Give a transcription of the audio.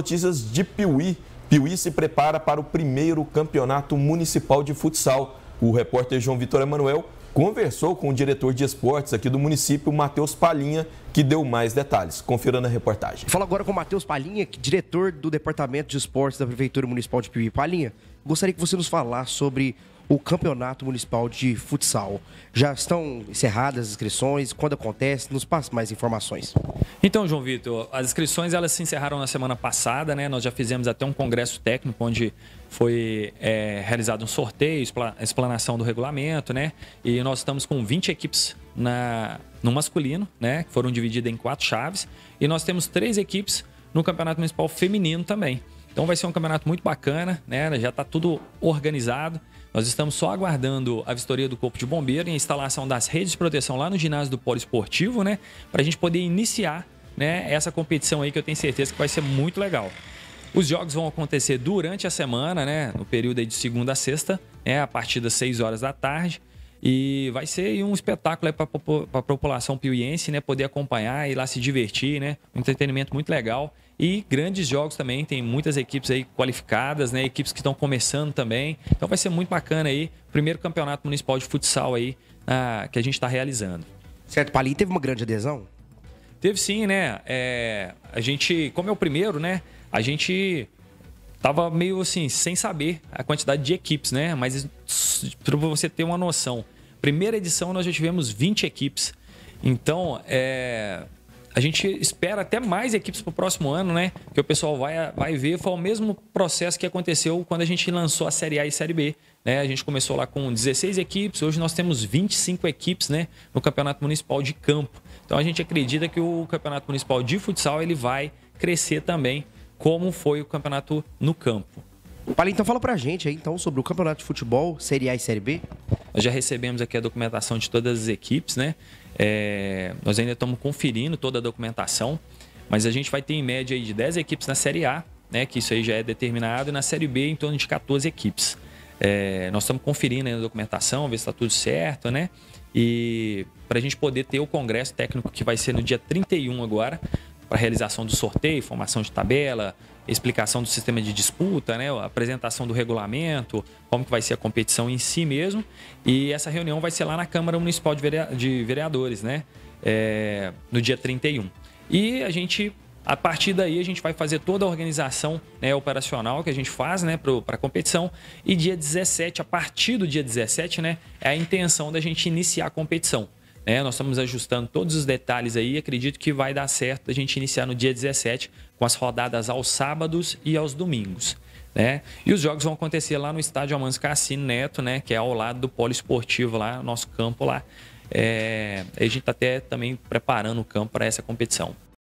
Notícias de Piuí. Piuí se prepara para o primeiro campeonato municipal de futsal. O repórter João Vitor Emanuel conversou com o diretor de esportes aqui do município, Matheus Palinha, que deu mais detalhes. Confira na reportagem. Fala agora com o Matheus Palinha, é diretor do Departamento de Esportes da Prefeitura Municipal de Piuí. Palinha, gostaria que você nos falasse sobre o Campeonato Municipal de Futsal. Já estão encerradas as inscrições? Quando acontece? Nos passe mais informações. Então, João Vitor, as inscrições elas se encerraram na semana passada, né? Nós já fizemos até um congresso técnico onde foi é, realizado um sorteio, explanação do regulamento, né? E nós estamos com 20 equipes na, no masculino, né? Que foram divididas em quatro chaves. E nós temos três equipes no Campeonato Municipal Feminino também. Então vai ser um campeonato muito bacana, né? Já está tudo organizado. Nós estamos só aguardando a vistoria do Corpo de Bombeiro e a instalação das redes de proteção lá no ginásio do Polo Esportivo, né? Para a gente poder iniciar né, essa competição aí que eu tenho certeza que vai ser muito legal. Os jogos vão acontecer durante a semana, né? No período aí de segunda a sexta, né? A partir das 6 horas da tarde. E vai ser um espetáculo para a população piuiense, né? Poder acompanhar e lá se divertir, né? Um entretenimento muito legal. E grandes jogos também, tem muitas equipes aí qualificadas, né? Equipes que estão começando também. Então vai ser muito bacana aí. Primeiro campeonato municipal de futsal aí ah, que a gente está realizando. Certo, Pali teve uma grande adesão? Teve sim, né? É, a gente, como é o primeiro, né? A gente tava meio assim, sem saber a quantidade de equipes, né? Mas para você ter uma noção, primeira edição nós já tivemos 20 equipes. Então, é, a gente espera até mais equipes para o próximo ano, né? Que o pessoal vai, vai ver. Foi o mesmo processo que aconteceu quando a gente lançou a Série A e Série B. Né? A gente começou lá com 16 equipes, hoje nós temos 25 equipes né? no Campeonato Municipal de Campo. Então a gente acredita que o Campeonato Municipal de Futsal ele vai crescer também como foi o campeonato no campo. Paulinho, então fala pra gente aí então sobre o campeonato de futebol Série A e Série B. Nós já recebemos aqui a documentação de todas as equipes, né? É, nós ainda estamos conferindo toda a documentação, mas a gente vai ter em média aí de 10 equipes na Série A, né? Que isso aí já é determinado, e na Série B em torno de 14 equipes. É, nós estamos conferindo a documentação, ver se está tudo certo, né? E para a gente poder ter o congresso técnico que vai ser no dia 31 agora, para realização do sorteio, formação de tabela, explicação do sistema de disputa, né, apresentação do regulamento, como que vai ser a competição em si mesmo. E essa reunião vai ser lá na Câmara Municipal de Vereadores, né, é, no dia 31. E a gente a partir daí a gente vai fazer toda a organização né, operacional que a gente faz né, para a competição. E dia 17, a partir do dia 17, né, é a intenção da gente iniciar a competição. É, nós estamos ajustando todos os detalhes aí. Acredito que vai dar certo a gente iniciar no dia 17 com as rodadas aos sábados e aos domingos. Né? E os jogos vão acontecer lá no estádio Amâncio Cassino Neto, né? que é ao lado do polo esportivo lá, nosso campo lá. É... a gente está até também preparando o campo para essa competição.